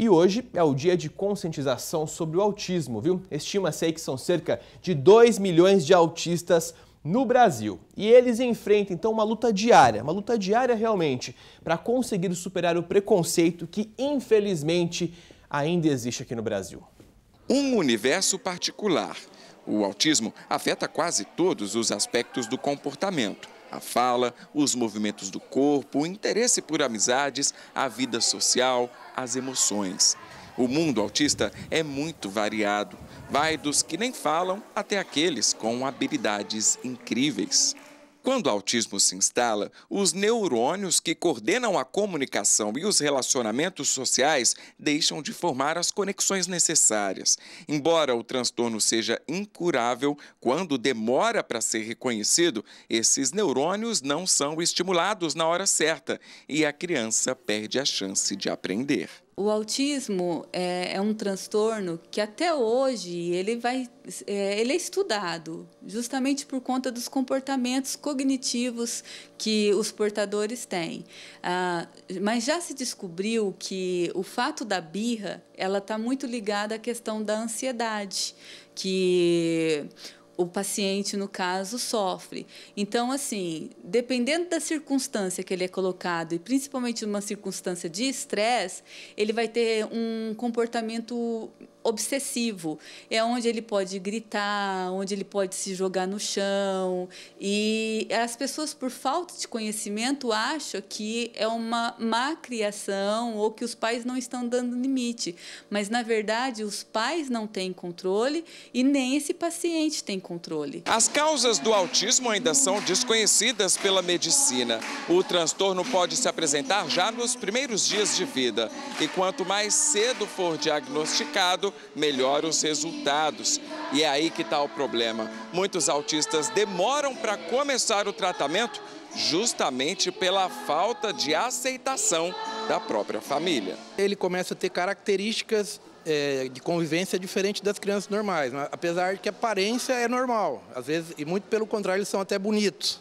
E hoje é o dia de conscientização sobre o autismo, viu? Estima-se aí que são cerca de 2 milhões de autistas no Brasil. E eles enfrentam então uma luta diária, uma luta diária realmente, para conseguir superar o preconceito que infelizmente ainda existe aqui no Brasil. Um universo particular. O autismo afeta quase todos os aspectos do comportamento a fala, os movimentos do corpo, o interesse por amizades, a vida social, as emoções. O mundo autista é muito variado, vai dos que nem falam até aqueles com habilidades incríveis. Quando o autismo se instala, os neurônios que coordenam a comunicação e os relacionamentos sociais deixam de formar as conexões necessárias. Embora o transtorno seja incurável, quando demora para ser reconhecido, esses neurônios não são estimulados na hora certa e a criança perde a chance de aprender o autismo é, é, um transtorno que até hoje ele, vai, é, ele é estudado justamente por conta dos comportamentos cognitivos que os portadores têm. Ah, mas já se descobriu que o fato da birra ela está muito ligada à questão da ansiedade, que o paciente, no caso, sofre. Então, assim, dependendo da circunstância que ele é colocado, e principalmente numa circunstância de estresse, ele vai ter um comportamento obsessivo. É onde ele pode gritar, onde ele pode se jogar no chão. E as pessoas, por falta de conhecimento, acham que é uma má criação ou que os pais não estão dando limite. Mas, na verdade, os pais não têm controle e nem esse paciente tem controle. As causas do autismo ainda são desconhecidas pela medicina. O transtorno pode se apresentar já nos primeiros dias de vida. E quanto mais cedo for diagnosticado, melhor os resultados. E é aí que está o problema. Muitos autistas demoram para começar o tratamento justamente pela falta de aceitação da própria família. Ele começa a ter características é, de convivência diferente das crianças normais, né? apesar de que a aparência é normal, às vezes, e muito pelo contrário, eles são até bonitos.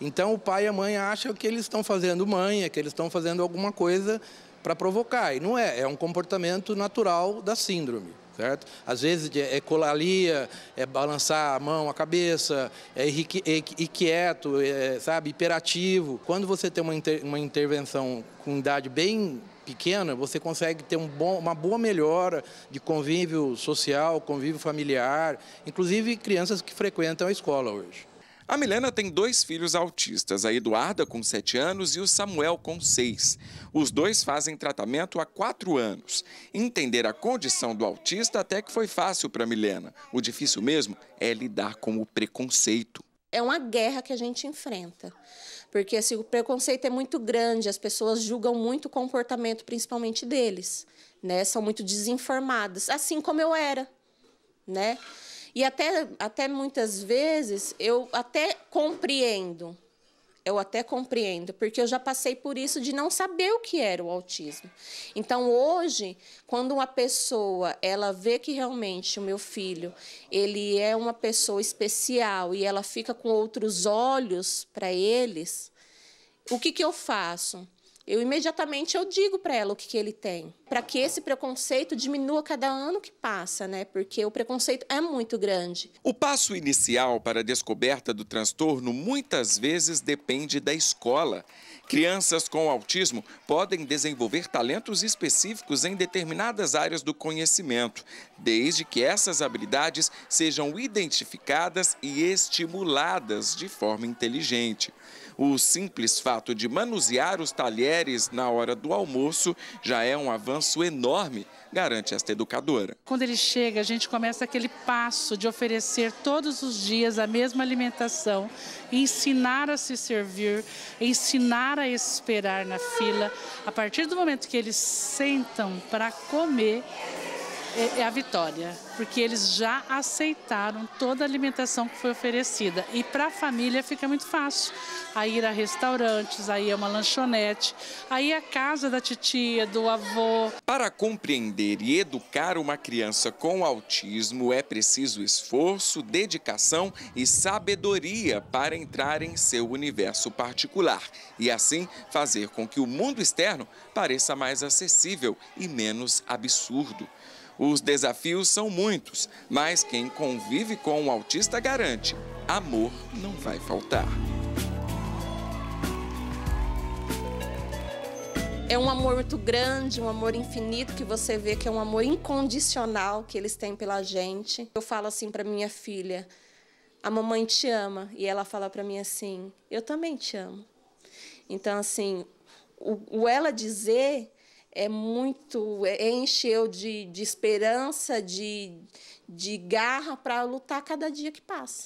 Então o pai e a mãe acham que eles estão fazendo é que eles estão fazendo alguma coisa para provocar. E não é, é um comportamento natural da síndrome. Certo? Às vezes é colalia, é, é balançar a mão, a cabeça, é inquieto, é, é, sabe, hiperativo. Quando você tem uma, inter, uma intervenção com idade bem pequena, você consegue ter um bom, uma boa melhora de convívio social, convívio familiar, inclusive crianças que frequentam a escola hoje. A Milena tem dois filhos autistas, a Eduarda com 7 anos e o Samuel com 6. Os dois fazem tratamento há 4 anos. Entender a condição do autista até que foi fácil para Milena. O difícil mesmo é lidar com o preconceito. É uma guerra que a gente enfrenta. Porque assim, o preconceito é muito grande, as pessoas julgam muito o comportamento, principalmente deles. Né? São muito desinformadas, assim como eu era. Né? E até, até muitas vezes eu até compreendo, eu até compreendo, porque eu já passei por isso de não saber o que era o autismo. Então hoje, quando uma pessoa ela vê que realmente o meu filho ele é uma pessoa especial e ela fica com outros olhos para eles, o que, que eu faço? eu imediatamente eu digo para ela o que, que ele tem, para que esse preconceito diminua cada ano que passa, né? Porque o preconceito é muito grande. O passo inicial para a descoberta do transtorno muitas vezes depende da escola. Crianças com autismo podem desenvolver talentos específicos em determinadas áreas do conhecimento, desde que essas habilidades sejam identificadas e estimuladas de forma inteligente. O simples fato de manusear os talheres na hora do almoço já é um avanço enorme, garante esta educadora. Quando ele chega, a gente começa aquele passo de oferecer todos os dias a mesma alimentação, ensinar a se servir, ensinar a esperar na fila. A partir do momento que eles sentam para comer, é, é, a vitória, porque eles já aceitaram toda a alimentação que foi oferecida. E para a família fica muito fácil. Aí ir a restaurantes, aí é uma lanchonete, aí é a casa da titia, do avô. Para compreender e educar uma criança com autismo é preciso esforço, dedicação e sabedoria para entrar em seu universo particular e assim fazer com que o mundo externo pareça mais acessível e menos absurdo. Os desafios são muitos, mas quem convive com o autista garante: amor não vai faltar. É um amor muito grande, um amor infinito que você vê que é um amor incondicional que eles têm pela gente. Eu falo assim para minha filha: "A mamãe te ama", e ela fala para mim assim: "Eu também te amo". Então assim, o, o ela dizer é muito é, é enche eu de, de esperança, de, de garra para lutar cada dia que passa.